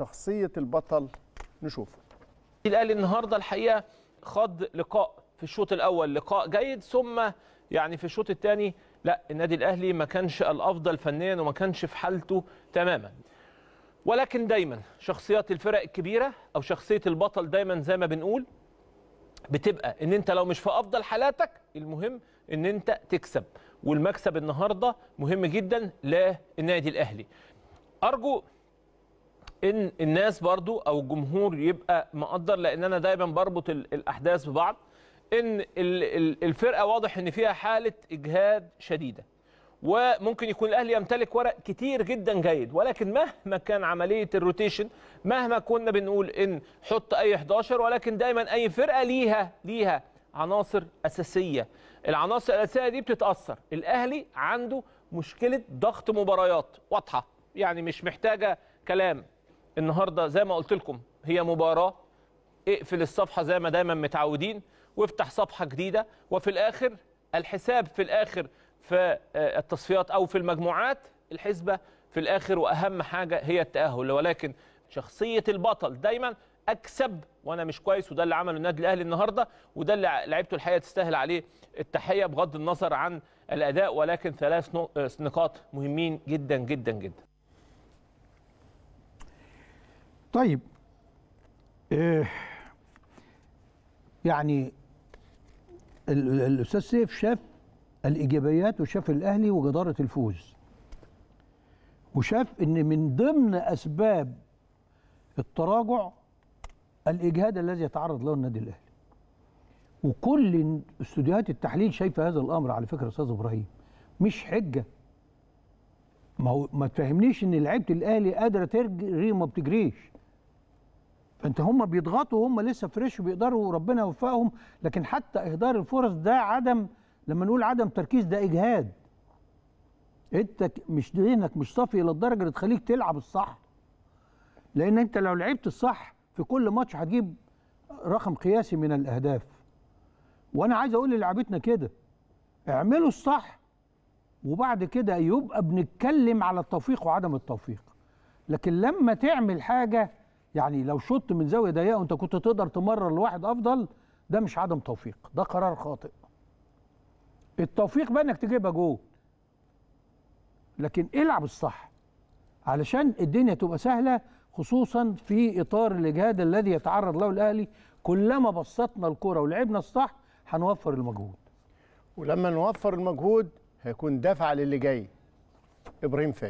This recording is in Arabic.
شخصيه البطل نشوفه الاهلي النهارده الحقيقه خض لقاء في الشوط الاول لقاء جيد ثم يعني في الشوط الثاني لا النادي الاهلي ما كانش الافضل فنيا وما كانش في حالته تماما ولكن دايما شخصيات الفرق الكبيره او شخصيه البطل دايما زي ما بنقول بتبقى ان انت لو مش في افضل حالاتك المهم ان انت تكسب والمكسب النهارده مهم جدا للنادي الاهلي ارجو ان الناس برضو او الجمهور يبقى مقدر لان انا دايما بربط الاحداث ببعض ان الفرقه واضح ان فيها حاله اجهاد شديده وممكن يكون الاهلي يمتلك ورق كتير جدا جيد ولكن مهما كان عمليه الروتيشن مهما كنا بنقول ان حط اي 11 ولكن دايما اي فرقه ليها ليها عناصر اساسيه العناصر الاساسيه دي بتتاثر الاهلي عنده مشكله ضغط مباريات واضحه يعني مش محتاجه كلام النهارده زي ما قلت لكم هي مباراه اقفل الصفحه زي ما دايما متعودين وافتح صفحه جديده وفي الاخر الحساب في الاخر في آه، التصفيات او في المجموعات الحسبه في الاخر واهم حاجه هي التاهل ولكن شخصيه البطل دايما اكسب وانا مش كويس وده اللي عمله النادي الاهلي النهارده وده اللي لعيبته الحقيقه تستاهل عليه التحيه بغض النظر عن الاداء ولكن ثلاث آه، نقاط مهمين جدا جدا جدا طيب إيه يعني الاستاذ سيف شاف الايجابيات وشاف الاهلي وجداره الفوز وشاف ان من ضمن اسباب التراجع الاجهاد الذي يتعرض له النادي الاهلي وكل استوديوهات التحليل شايفه هذا الامر على فكره استاذ ابراهيم مش حجه ما هو ما تفهمنيش ان لعيبه الاهلي قادره تجري وما بتجريش فانت هم بيضغطوا هم لسه فريش وبيقدروا ربنا يوفقهم لكن حتى اهدار الفرص ده عدم لما نقول عدم تركيز ده اجهاد انت مش ذهنك مش صافي للدرجه اللي تخليك تلعب الصح لان انت لو لعبت الصح في كل ماتش هتجيب رقم قياسي من الاهداف وانا عايز اقول للعبتنا كده اعملوا الصح وبعد كده يبقى بنتكلم على التوفيق وعدم التوفيق لكن لما تعمل حاجه يعني لو شط من زاويه ضيقه وانت كنت تقدر تمرر لواحد افضل ده مش عدم توفيق ده قرار خاطئ التوفيق بقى انك تجيبها جوه لكن العب الصح علشان الدنيا تبقى سهله خصوصا في اطار الاجهاد الذي يتعرض له الاهلي كلما بسطنا الكره ولعبنا الصح هنوفر المجهود ولما نوفر المجهود هيكون دفع للي جاي ابراهيم فايق